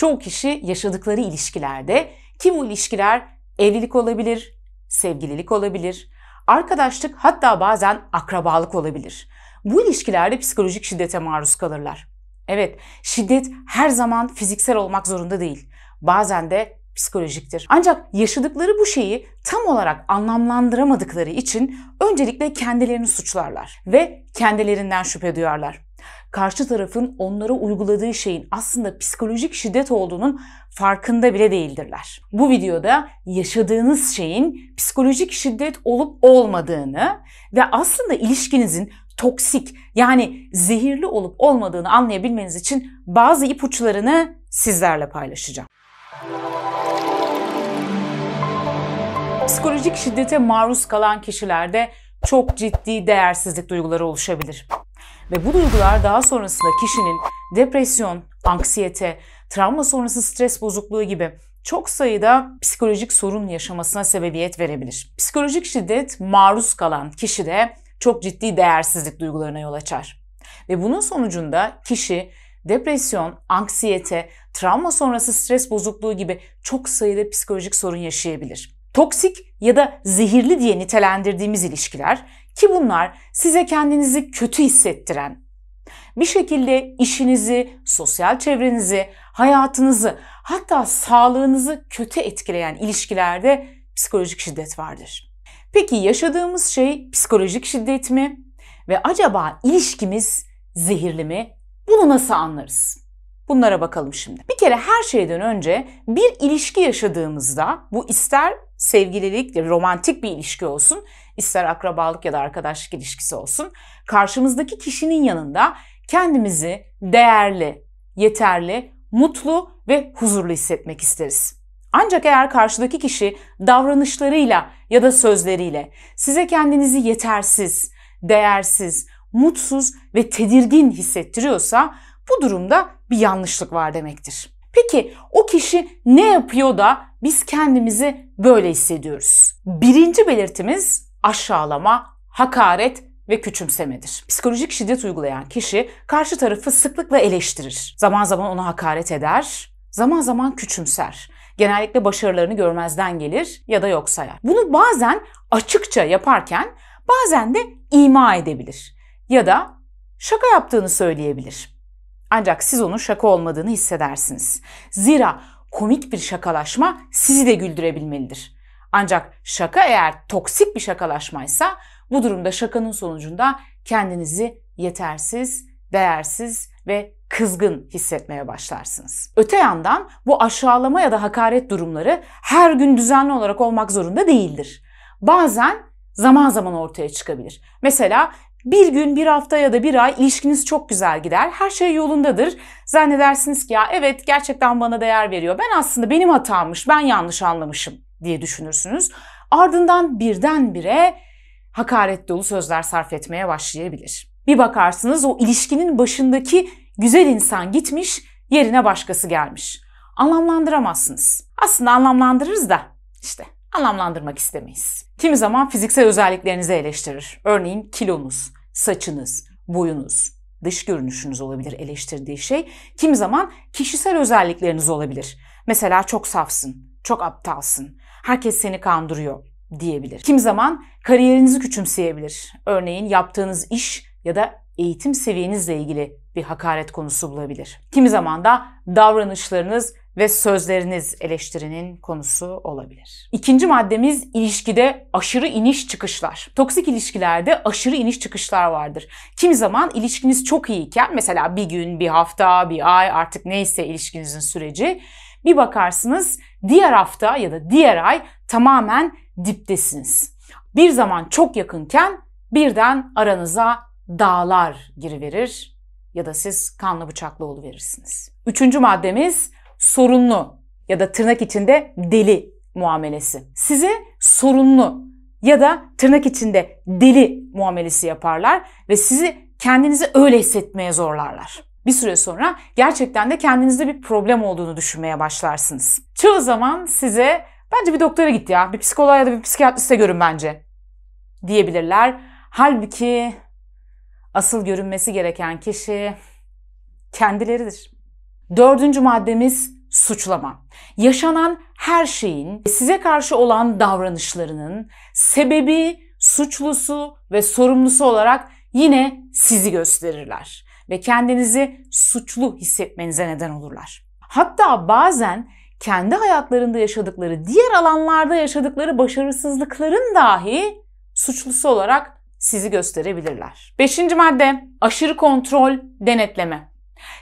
çoğu kişi yaşadıkları ilişkilerde kim o ilişkiler evlilik olabilir, sevgililik olabilir, arkadaşlık hatta bazen akrabalık olabilir. Bu ilişkilerde psikolojik şiddete maruz kalırlar. Evet, şiddet her zaman fiziksel olmak zorunda değil. Bazen de psikolojiktir. Ancak yaşadıkları bu şeyi tam olarak anlamlandıramadıkları için öncelikle kendilerini suçlarlar ve kendilerinden şüphe duyarlar. Karşı tarafın onlara uyguladığı şeyin aslında psikolojik şiddet olduğunun farkında bile değildirler. Bu videoda yaşadığınız şeyin psikolojik şiddet olup olmadığını ve aslında ilişkinizin toksik yani zehirli olup olmadığını anlayabilmeniz için bazı ipuçlarını sizlerle paylaşacağım. Psikolojik şiddete maruz kalan kişilerde çok ciddi değersizlik duyguları oluşabilir. Ve bu duygular daha sonrasında kişinin depresyon, anksiyete, travma sonrası stres bozukluğu gibi çok sayıda psikolojik sorun yaşamasına sebebiyet verebilir. Psikolojik şiddet maruz kalan kişi de çok ciddi değersizlik duygularına yol açar. Ve bunun sonucunda kişi depresyon, anksiyete, travma sonrası stres bozukluğu gibi çok sayıda psikolojik sorun yaşayabilir. Toksik ya da zehirli diye nitelendirdiğimiz ilişkiler ki bunlar size kendinizi kötü hissettiren, bir şekilde işinizi, sosyal çevrenizi, hayatınızı hatta sağlığınızı kötü etkileyen ilişkilerde psikolojik şiddet vardır. Peki yaşadığımız şey psikolojik şiddet mi? Ve acaba ilişkimiz zehirli mi? Bunu nasıl anlarız? Bunlara bakalım şimdi. Bir kere her şeyden önce bir ilişki yaşadığımızda bu ister sevgililik, romantik bir ilişki olsun, ister akrabalık ya da arkadaşlık ilişkisi olsun, karşımızdaki kişinin yanında kendimizi değerli, yeterli, mutlu ve huzurlu hissetmek isteriz. Ancak eğer karşıdaki kişi davranışlarıyla ya da sözleriyle size kendinizi yetersiz, değersiz, mutsuz ve tedirgin hissettiriyorsa bu durumda bir yanlışlık var demektir. Peki o kişi ne yapıyor da biz kendimizi böyle hissediyoruz? Birinci belirtimiz aşağılama, hakaret ve küçümsemedir. Psikolojik şiddet uygulayan kişi karşı tarafı sıklıkla eleştirir. Zaman zaman ona hakaret eder, zaman zaman küçümser. Genellikle başarılarını görmezden gelir ya da yok sayar. Bunu bazen açıkça yaparken bazen de ima edebilir ya da şaka yaptığını söyleyebilir. Ancak siz onun şaka olmadığını hissedersiniz. Zira komik bir şakalaşma sizi de güldürebilmelidir. Ancak şaka eğer toksik bir şakalaşmaysa bu durumda şakanın sonucunda kendinizi yetersiz, değersiz ve kızgın hissetmeye başlarsınız. Öte yandan bu aşağılama ya da hakaret durumları her gün düzenli olarak olmak zorunda değildir. Bazen zaman zaman ortaya çıkabilir. Mesela bir gün, bir hafta ya da bir ay ilişkiniz çok güzel gider. Her şey yolundadır. Zannedersiniz ki ya evet gerçekten bana değer veriyor. Ben aslında benim hatammış, ben yanlış anlamışım diye düşünürsünüz. Ardından birdenbire hakaret dolu sözler sarf etmeye başlayabilir. Bir bakarsınız o ilişkinin başındaki güzel insan gitmiş, yerine başkası gelmiş. Anlamlandıramazsınız. Aslında anlamlandırırız da işte anlamlandırmak istemeyiz. Kimi zaman fiziksel özelliklerinizi eleştirir. Örneğin kilonuz, saçınız, boyunuz, dış görünüşünüz olabilir eleştirdiği şey. Kimi zaman kişisel özellikleriniz olabilir. Mesela çok safsın, çok aptalsın, herkes seni kandırıyor diyebilir. Kim zaman kariyerinizi küçümseyebilir. Örneğin yaptığınız iş ya da eğitim seviyenizle ilgili bir hakaret konusu bulabilir. Kimi zaman da davranışlarınız ve sözleriniz eleştirinin konusu olabilir. İkinci maddemiz ilişkide aşırı iniş çıkışlar. Toksik ilişkilerde aşırı iniş çıkışlar vardır. Kimi zaman ilişkiniz çok iyiyken mesela bir gün, bir hafta, bir ay artık neyse ilişkinizin süreci bir bakarsınız diğer hafta ya da diğer ay tamamen diptesiniz. Bir zaman çok yakınken birden aranıza dağlar giriverir ya da siz kanlı bıçaklı oluverirsiniz. Üçüncü maddemiz sorunlu ya da tırnak içinde deli muamelesi. Sizi sorunlu ya da tırnak içinde deli muamelesi yaparlar ve sizi kendinizi öyle hissetmeye zorlarlar bir süre sonra gerçekten de kendinizde bir problem olduğunu düşünmeye başlarsınız. Çoğu zaman size bence bir doktora git ya, bir psikoloğa ya da bir psikiyatriste görün bence diyebilirler. Halbuki asıl görünmesi gereken kişi kendileridir. Dördüncü maddemiz suçlama. Yaşanan her şeyin, size karşı olan davranışlarının sebebi, suçlusu ve sorumlusu olarak yine sizi gösterirler ve kendinizi suçlu hissetmenize neden olurlar. Hatta bazen kendi hayatlarında yaşadıkları, diğer alanlarda yaşadıkları başarısızlıkların dahi suçlusu olarak sizi gösterebilirler. Beşinci madde aşırı kontrol, denetleme.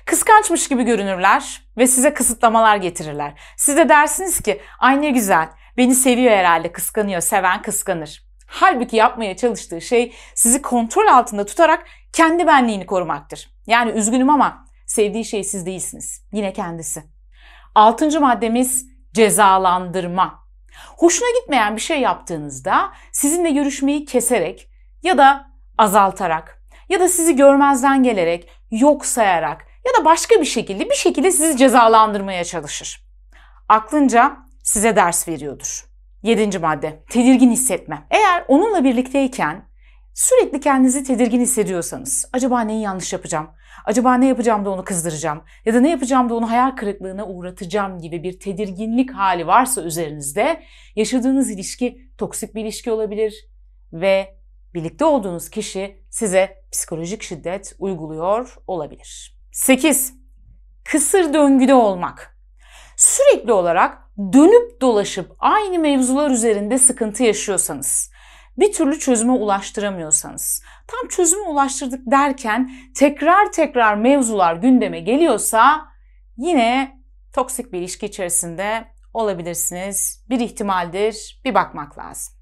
Kıskançmış gibi görünürler ve size kısıtlamalar getirirler. Siz de dersiniz ki ay ne güzel beni seviyor herhalde kıskanıyor seven kıskanır. Halbuki yapmaya çalıştığı şey sizi kontrol altında tutarak kendi benliğini korumaktır. Yani üzgünüm ama sevdiği şey siz değilsiniz. Yine kendisi. Altıncı maddemiz cezalandırma. Hoşuna gitmeyen bir şey yaptığınızda sizinle görüşmeyi keserek ya da azaltarak ya da sizi görmezden gelerek, yok sayarak ya da başka bir şekilde bir şekilde sizi cezalandırmaya çalışır. Aklınca size ders veriyordur. Yedinci madde, tedirgin hissetme. Eğer onunla birlikteyken sürekli kendinizi tedirgin hissediyorsanız, acaba neyi yanlış yapacağım, acaba ne yapacağım da onu kızdıracağım ya da ne yapacağım da onu hayal kırıklığına uğratacağım gibi bir tedirginlik hali varsa üzerinizde yaşadığınız ilişki toksik bir ilişki olabilir ve birlikte olduğunuz kişi size psikolojik şiddet uyguluyor olabilir. 8. Kısır döngüde olmak. Sürekli olarak dönüp dolaşıp aynı mevzular üzerinde sıkıntı yaşıyorsanız, bir türlü çözüme ulaştıramıyorsanız, tam çözüme ulaştırdık derken tekrar tekrar mevzular gündeme geliyorsa yine toksik bir ilişki içerisinde olabilirsiniz. Bir ihtimaldir, bir bakmak lazım.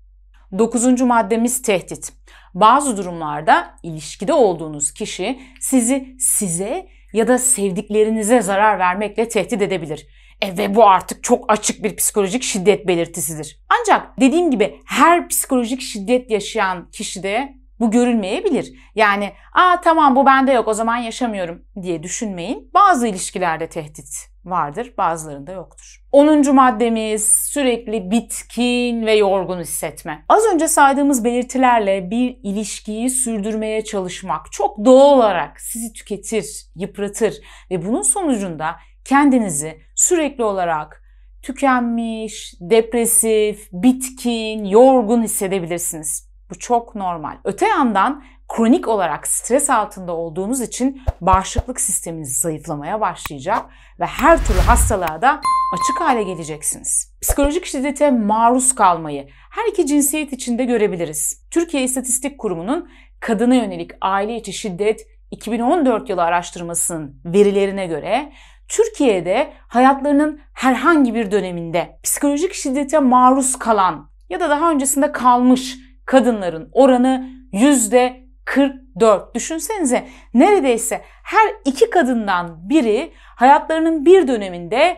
Dokuzuncu maddemiz tehdit. Bazı durumlarda ilişkide olduğunuz kişi sizi size ya da sevdiklerinize zarar vermekle tehdit edebilir. E, ve bu artık çok açık bir psikolojik şiddet belirtisidir. Ancak dediğim gibi her psikolojik şiddet yaşayan kişide bu görülmeyebilir. Yani aa tamam bu bende yok o zaman yaşamıyorum diye düşünmeyin. Bazı ilişkilerde tehdit vardır bazılarında yoktur. 10. maddemiz sürekli bitkin ve yorgun hissetme. Az önce saydığımız belirtilerle bir ilişkiyi sürdürmeye çalışmak çok doğal olarak sizi tüketir, yıpratır ve bunun sonucunda kendinizi sürekli olarak tükenmiş, depresif, bitkin, yorgun hissedebilirsiniz. Bu çok normal. Öte yandan kronik olarak stres altında olduğunuz için bağışıklık sisteminiz zayıflamaya başlayacak ve her türlü hastalığa da açık hale geleceksiniz. Psikolojik şiddete maruz kalmayı her iki cinsiyet içinde görebiliriz. Türkiye İstatistik Kurumu'nun kadına yönelik aile içi şiddet 2014 yılı araştırmasının verilerine göre Türkiye'de hayatlarının herhangi bir döneminde psikolojik şiddete maruz kalan ya da daha öncesinde kalmış kadınların oranı yüzde 44. Düşünsenize neredeyse her iki kadından biri hayatlarının bir döneminde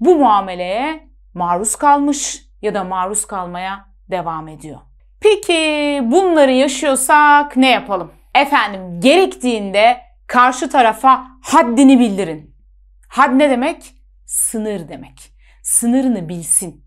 bu muameleye maruz kalmış ya da maruz kalmaya devam ediyor. Peki bunları yaşıyorsak ne yapalım? Efendim gerektiğinde karşı tarafa haddini bildirin. Had ne demek? Sınır demek. Sınırını bilsin.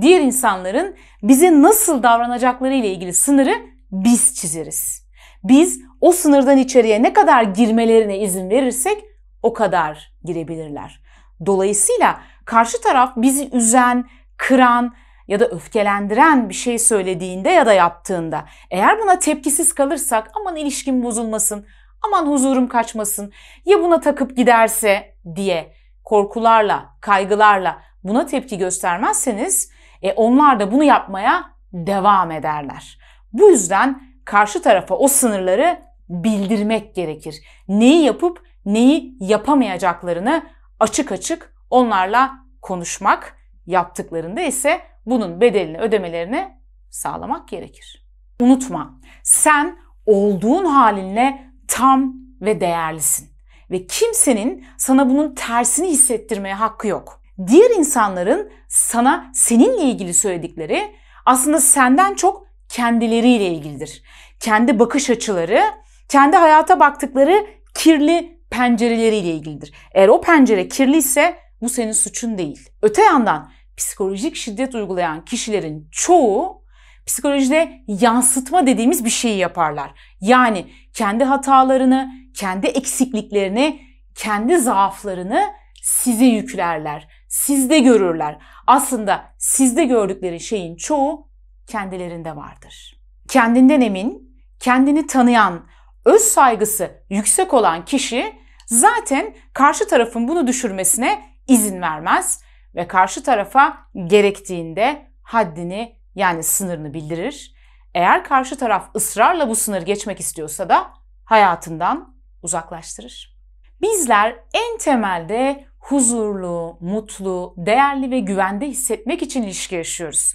Diğer insanların bize nasıl davranacakları ile ilgili sınırı biz çizeriz. Biz o sınırdan içeriye ne kadar girmelerine izin verirsek o kadar girebilirler. Dolayısıyla karşı taraf bizi üzen, kıran ya da öfkelendiren bir şey söylediğinde ya da yaptığında eğer buna tepkisiz kalırsak aman ilişkim bozulmasın, aman huzurum kaçmasın, ya buna takıp giderse diye korkularla, kaygılarla buna tepki göstermezseniz e, onlar da bunu yapmaya devam ederler. Bu yüzden karşı tarafa o sınırları bildirmek gerekir. Neyi yapıp neyi yapamayacaklarını açık açık onlarla konuşmak, yaptıklarında ise bunun bedelini ödemelerini sağlamak gerekir. Unutma, sen olduğun halinle tam ve değerlisin ve kimsenin sana bunun tersini hissettirmeye hakkı yok. Diğer insanların sana seninle ilgili söyledikleri aslında senden çok kendileriyle ilgilidir. Kendi bakış açıları, kendi hayata baktıkları kirli pencereleriyle ilgilidir. Eğer o pencere kirliyse bu senin suçun değil. Öte yandan psikolojik şiddet uygulayan kişilerin çoğu psikolojide yansıtma dediğimiz bir şeyi yaparlar. Yani kendi hatalarını, kendi eksikliklerini, kendi zaaflarını size yüklerler. Sizde görürler. Aslında sizde gördükleri şeyin çoğu kendilerinde vardır. Kendinden emin, kendini tanıyan, öz saygısı yüksek olan kişi zaten karşı tarafın bunu düşürmesine izin vermez ve karşı tarafa gerektiğinde haddini yani sınırını bildirir. Eğer karşı taraf ısrarla bu sınırı geçmek istiyorsa da hayatından uzaklaştırır. Bizler en temelde huzurlu, mutlu, değerli ve güvende hissetmek için ilişki yaşıyoruz.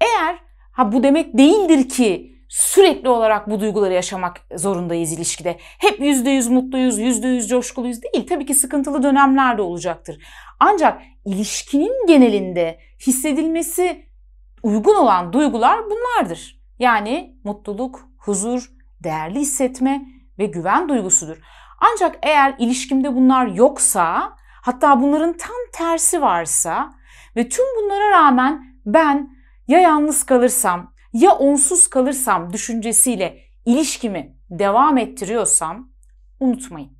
Eğer ha bu demek değildir ki sürekli olarak bu duyguları yaşamak zorundayız ilişkide. Hep yüzde %100 mutluyuz, %100 coşkuluyuz değil. Tabii ki sıkıntılı dönemler de olacaktır. Ancak ilişkinin genelinde hissedilmesi uygun olan duygular bunlardır. Yani mutluluk, huzur, değerli hissetme ve güven duygusudur. Ancak eğer ilişkimde bunlar yoksa, hatta bunların tam tersi varsa ve tüm bunlara rağmen ben ya yalnız kalırsam ya onsuz kalırsam düşüncesiyle ilişkimi devam ettiriyorsam unutmayın.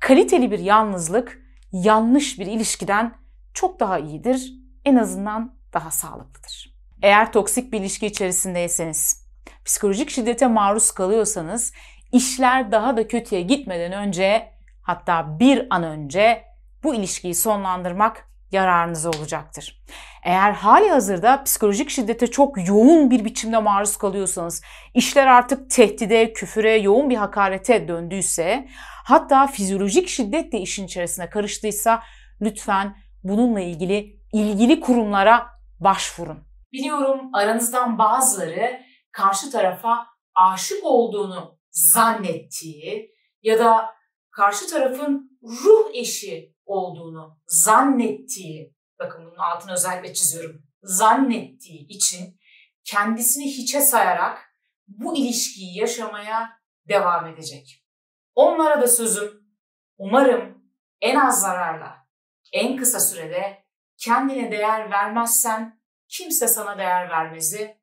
Kaliteli bir yalnızlık yanlış bir ilişkiden çok daha iyidir. En azından daha sağlıklıdır. Eğer toksik bir ilişki içerisindeyseniz, psikolojik şiddete maruz kalıyorsanız işler daha da kötüye gitmeden önce hatta bir an önce bu ilişkiyi sonlandırmak yararınıza olacaktır. Eğer hali hazırda psikolojik şiddete çok yoğun bir biçimde maruz kalıyorsanız, işler artık tehdide, küfüre, yoğun bir hakarete döndüyse, hatta fizyolojik şiddet de işin içerisine karıştıysa lütfen bununla ilgili ilgili kurumlara başvurun. Biliyorum aranızdan bazıları karşı tarafa aşık olduğunu zannettiği ya da karşı tarafın ruh eşi olduğunu zannettiği, bakın bunun altını özellikle çiziyorum, zannettiği için kendisini hiçe sayarak bu ilişkiyi yaşamaya devam edecek. Onlara da sözüm, umarım en az zararla, en kısa sürede kendine değer vermezsen kimse sana değer vermezi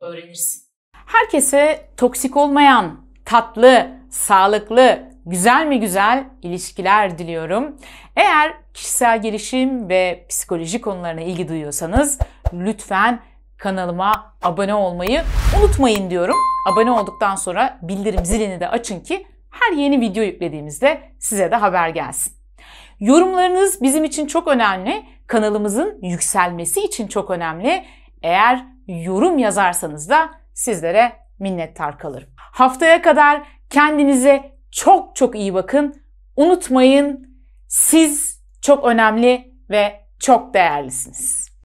öğrenirsin. Herkese toksik olmayan, tatlı, sağlıklı, güzel mi güzel ilişkiler diliyorum. Eğer kişisel gelişim ve psikoloji konularına ilgi duyuyorsanız lütfen kanalıma abone olmayı unutmayın diyorum. Abone olduktan sonra bildirim zilini de açın ki her yeni video yüklediğimizde size de haber gelsin. Yorumlarınız bizim için çok önemli kanalımızın yükselmesi için çok önemli. Eğer yorum yazarsanız da sizlere minnettar kalırım. Haftaya kadar kendinize çok çok iyi bakın. Unutmayın siz çok önemli ve çok değerlisiniz.